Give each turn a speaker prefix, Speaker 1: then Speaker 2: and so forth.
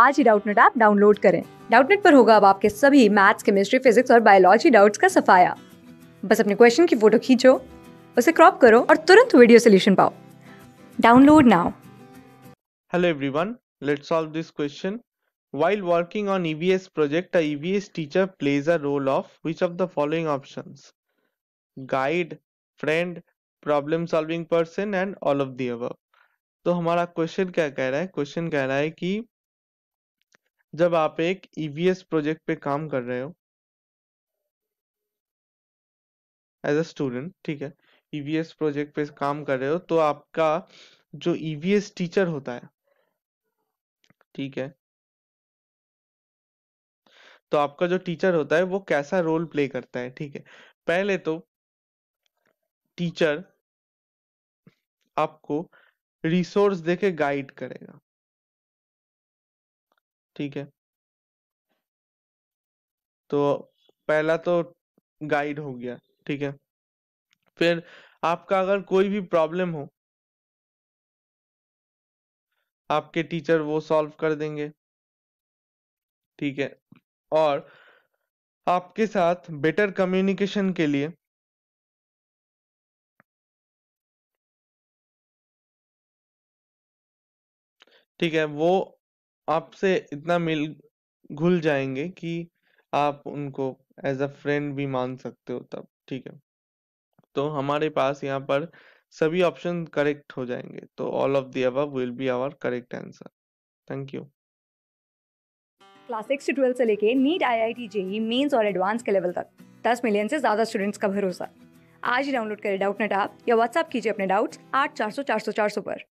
Speaker 1: आज ही Doubtnut app download करें डाउटनेट पर होगा अब आपके सभी मैथ्स केमिस्ट्री फिजिक्स और बायोलॉजी डाउट्स का सफाया बस अपने क्वेश्चन की फोटो खींचो उसे क्रॉप करो और तुरंत वीडियो सोल्यूशन पाओ download now
Speaker 2: hello everyone let's solve this question While working on EBS project, a EBS teacher plays a role of which of the following options? Guide, friend, problem solving person and all of the above. तो हमारा question क्या कह रहा है question कह रहा है कि जब आप एक ईवीएस e प्रोजेक्ट पे काम कर रहे हो एज अ स्टूडेंट ठीक है ईवीएस e प्रोजेक्ट पे काम कर रहे हो तो आपका जो ईवीएस e टीचर होता है ठीक है तो आपका जो टीचर होता है वो कैसा रोल प्ले करता है ठीक है पहले तो टीचर आपको रिसोर्स देके गाइड करेगा ठीक है तो पहला तो गाइड हो गया ठीक है फिर आपका अगर कोई भी प्रॉब्लम हो आपके टीचर वो सॉल्व कर देंगे ठीक है और आपके साथ बेटर कम्युनिकेशन के लिए ठीक है वो आपसे इतना मिल घुल जाएंगे कि आप उनको एज़ अ फ्रेंड भी मान सकते हो तब, ठीक है? तो हमारे पास यहाँ पर सभी ऑप्शन करेक्ट हो जाएंगे तो all of the above will be our correct answer. Thank you.
Speaker 1: Class six से 12 से लेके NEET, I I T JEE mains और एडवांस के लेवल तक दस मिलियन से ज़्यादा स्टूडेंट्स का भरोसा। आज ही डाउनलोड करें डाउट नेट ऐप या व्हाट्सएप कीजिए अपने डाउट्स आठ चार चार सौ सौ चार सौ पर।